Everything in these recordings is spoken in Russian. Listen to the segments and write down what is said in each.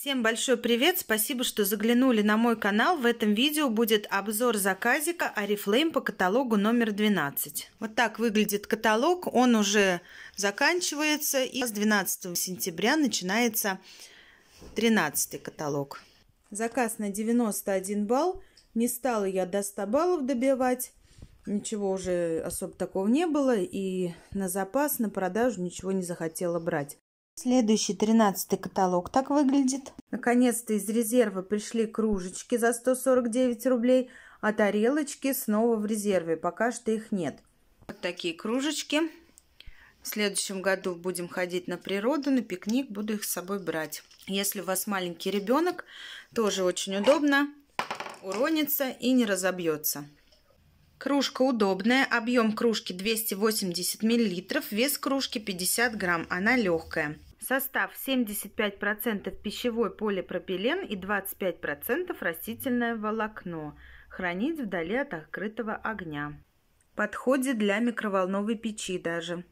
Всем большой привет! Спасибо, что заглянули на мой канал. В этом видео будет обзор заказика Oriflame по каталогу номер 12. Вот так выглядит каталог. Он уже заканчивается и с 12 сентября начинается 13 каталог. Заказ на 91 балл. Не стала я до 100 баллов добивать. Ничего уже особо такого не было. И на запас, на продажу ничего не захотела брать. Следующий тринадцатый каталог так выглядит. Наконец-то из резерва пришли кружечки за 149 рублей, а тарелочки снова в резерве. Пока что их нет. Вот такие кружечки. В следующем году будем ходить на природу, на пикник, буду их с собой брать. Если у вас маленький ребенок, тоже очень удобно, уронится и не разобьется. Кружка удобная, объем кружки 280 мл, вес кружки 50 грамм, она легкая. Состав 75% пищевой полипропилен и 25% растительное волокно. Хранить вдали от открытого огня. Подходит для микроволновой печи даже.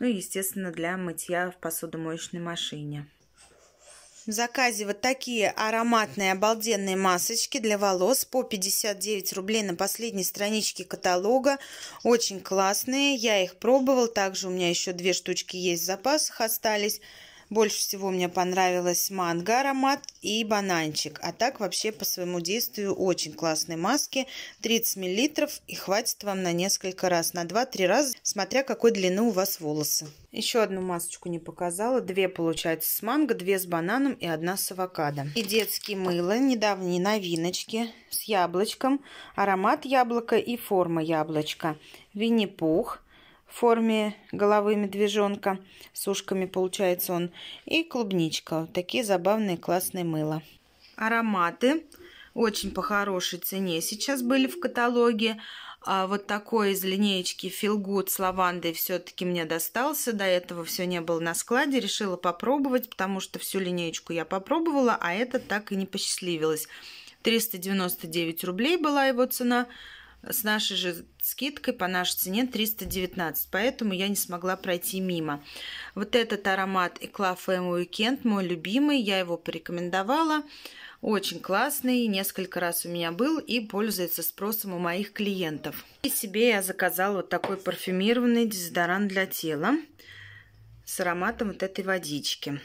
Ну и, естественно, для мытья в посудомоечной машине вот такие ароматные обалденные масочки для волос по 59 рублей на последней страничке каталога. Очень классные, я их пробовал, также у меня еще две штучки есть в запасах остались. Больше всего мне понравилась манго аромат и бананчик. А так вообще по своему действию очень классные маски. 30 мл и хватит вам на несколько раз, на 2-3 раза, смотря какой длины у вас волосы. Еще одну масочку не показала. Две, получается, с манго, две с бананом и одна с авокадо. И детские мыло, недавние новиночки с яблочком. Аромат яблока и форма яблочка. Винни-пух в форме головы медвежонка. С ушками получается он. И клубничка. Вот такие забавные классные мыла. Ароматы очень по хорошей цене сейчас были в каталоге. А вот такой из линеечки Feel Good с лавандой все-таки мне достался. До этого все не было на складе. Решила попробовать, потому что всю линеечку я попробовала, а это так и не посчастливилось. 399 рублей была его цена с нашей же скидкой по нашей цене 319, поэтому я не смогла пройти мимо. Вот этот аромат Экла Фэм Уикенд, мой любимый, я его порекомендовала. Очень классный, несколько раз у меня был и пользуется спросом у моих клиентов. И себе я заказала вот такой парфюмированный дезодорант для тела с ароматом вот этой водички.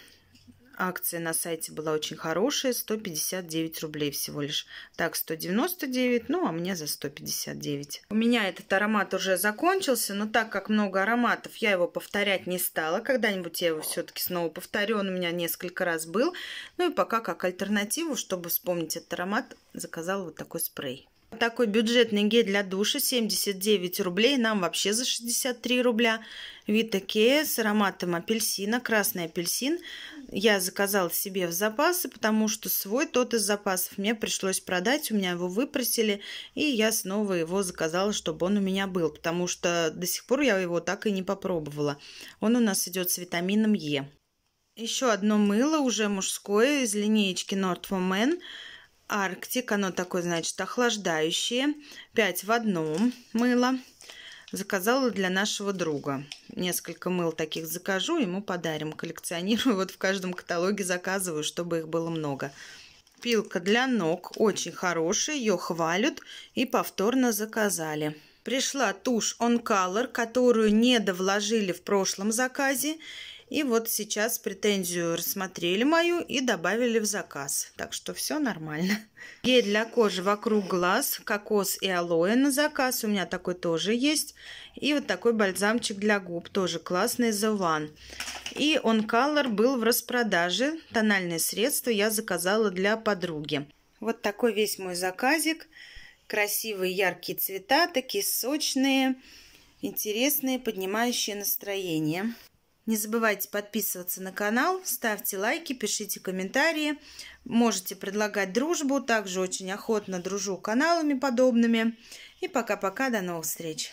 Акция на сайте была очень хорошая, 159 рублей всего лишь. Так, 199, ну а мне за 159. У меня этот аромат уже закончился, но так как много ароматов, я его повторять не стала. Когда-нибудь я его все-таки снова повторю, он у меня несколько раз был. Ну и пока как альтернативу, чтобы вспомнить этот аромат, заказала вот такой спрей. Такой бюджетный гель для душа 79 рублей, нам вообще за 63 рубля. Вита с ароматом апельсина, красный апельсин я заказал себе в запасы, потому что свой тот из запасов мне пришлось продать, у меня его выпросили, и я снова его заказала, чтобы он у меня был, потому что до сих пор я его так и не попробовала. Он у нас идет с витамином Е. Еще одно мыло, уже мужское, из линеечки North for Arctic, оно такое, значит, охлаждающее. 5 в одном мыло. Заказала для нашего друга. Несколько мыл таких закажу, ему подарим. Коллекционирую, вот в каждом каталоге заказываю, чтобы их было много. Пилка для ног очень хорошая, ее хвалят и повторно заказали. Пришла тушь On Color, которую не довложили в прошлом заказе. И вот сейчас претензию рассмотрели мою и добавили в заказ. Так что все нормально. Гель для кожи вокруг глаз, кокос и алоэ на заказ. У меня такой тоже есть. И вот такой бальзамчик для губ, тоже классный, The One. И он Color был в распродаже. тональное средство я заказала для подруги. Вот такой весь мой заказик. Красивые яркие цвета, такие сочные, интересные, поднимающие настроение. Не забывайте подписываться на канал, ставьте лайки, пишите комментарии. Можете предлагать дружбу. Также очень охотно дружу каналами подобными. И пока-пока, до новых встреч!